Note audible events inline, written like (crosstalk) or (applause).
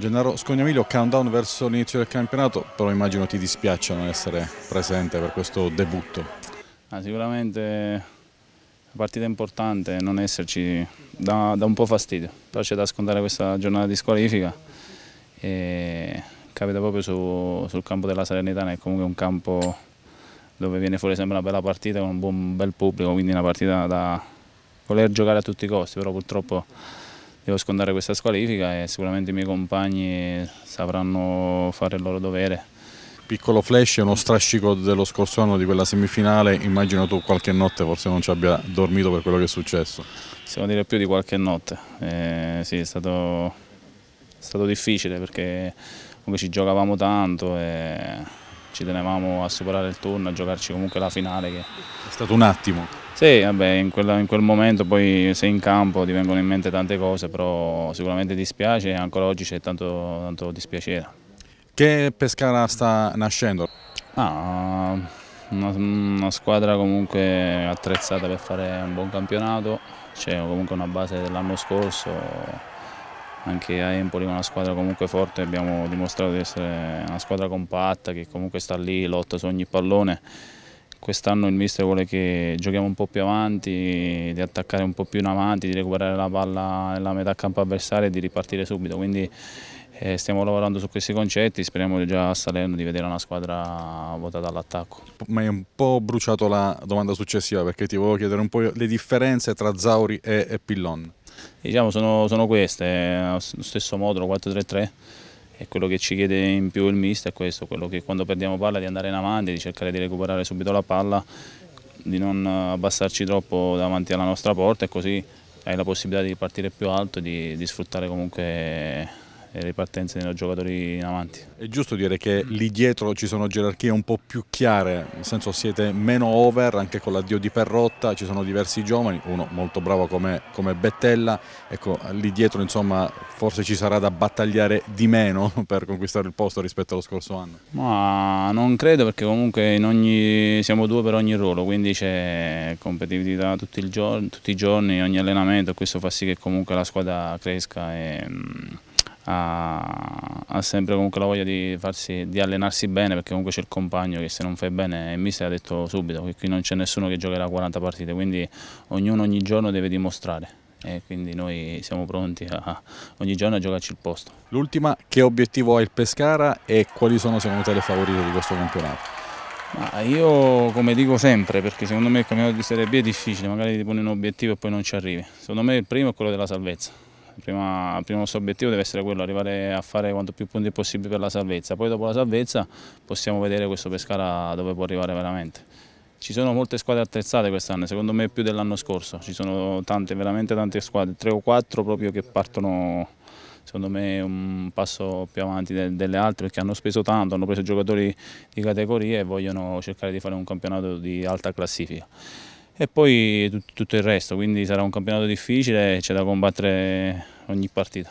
Gennaro Scognamiglio, countdown verso l'inizio del campionato, però immagino ti dispiaccia non essere presente per questo debutto. Ah, sicuramente una partita importante, non esserci dà, dà un po' fastidio, però c'è da scontare questa giornata di squalifica e capita proprio su, sul campo della Salernitana, è comunque un campo dove viene fuori sempre una bella partita con un buon, bel pubblico, quindi una partita da voler giocare a tutti i costi, però purtroppo devo scontare questa squalifica e sicuramente i miei compagni sapranno fare il loro dovere. Piccolo flash, uno strascico dello scorso anno di quella semifinale, immagino tu qualche notte forse non ci abbia dormito per quello che è successo. Possiamo dire più di qualche notte, eh, sì è stato, è stato, difficile perché comunque ci giocavamo tanto e ci tenevamo a superare il turno, a giocarci comunque la finale. Che... È stato un attimo. Sì, vabbè, in, quella, in, quel momento poi sei in campo ti vengono in mente tante cose, però sicuramente dispiace e ancora oggi c'è tanto, tanto, dispiacere. Che Pescara sta nascendo? Ah, una, una, squadra comunque attrezzata per fare un buon campionato, c'è comunque una base dell'anno scorso, anche a Empoli una squadra comunque forte, abbiamo dimostrato di essere una squadra compatta che comunque sta lì, lotta su ogni pallone quest'anno il mister vuole che giochiamo un po' più avanti, di attaccare un po' più in avanti, di recuperare la palla nella metà campo avversaria e di ripartire subito, quindi eh, stiamo lavorando su questi concetti, speriamo già a Salerno di vedere una squadra votata all'attacco. Ma hai un po' bruciato la domanda successiva perché ti volevo chiedere un po' le differenze tra Zauri e, e Pillon. Diciamo sono, sono queste, eh, allo stesso modulo 4-3-3 e quello che ci chiede in più il mister è questo, quello che quando perdiamo palla di andare in avanti, di cercare di recuperare subito la palla, di non eh, abbassarci troppo davanti alla nostra porta e così hai la possibilità di partire più alto e di, di sfruttare comunque e le partenze dei giocatori in avanti. È giusto dire che lì dietro ci sono gerarchie un po' più chiare, nel senso siete meno over anche con l'addio di Perrotta, ci sono diversi giovani, uno molto bravo come, come Bettella, ecco lì dietro insomma forse ci sarà da battagliare di meno (laughs) per conquistare il posto rispetto allo scorso anno. Ma non credo perché comunque ogni, siamo due per ogni ruolo, quindi c'è competitività tutti, giorno, tutti i giorni, ogni allenamento, questo fa sì che comunque la squadra cresca. E, mm, ha, ha, sempre comunque la voglia di, farsi, di, allenarsi bene perché comunque c'è il compagno che se non fai bene il mister ha detto subito che qui non c'è nessuno che giocherà 40 partite quindi ognuno ogni giorno deve dimostrare e quindi noi siamo pronti a, ogni giorno a giocarci il posto. L'ultima, che obiettivo ha il Pescara e quali sono secondo te le favorite di questo campionato? Ma io come dico sempre, perché secondo me il campionato di Serie B è difficile, magari ti pone un obiettivo e poi non ci arrivi. Secondo me il primo è quello della salvezza, Prima, il primo nostro obiettivo deve essere quello, arrivare a fare quanto più punti possibile per la salvezza. Poi dopo la salvezza possiamo vedere questo Pescara dove può arrivare veramente. Ci sono molte squadre attrezzate quest'anno, secondo me più dell'anno scorso. Ci sono tante, veramente tante squadre, tre o quattro proprio che partono secondo me un passo più avanti delle altre perché hanno speso tanto, hanno preso giocatori di categoria e vogliono cercare di fare un campionato di alta classifica e poi tutto il resto, quindi sarà un campionato difficile e c'è da combattere ogni partita.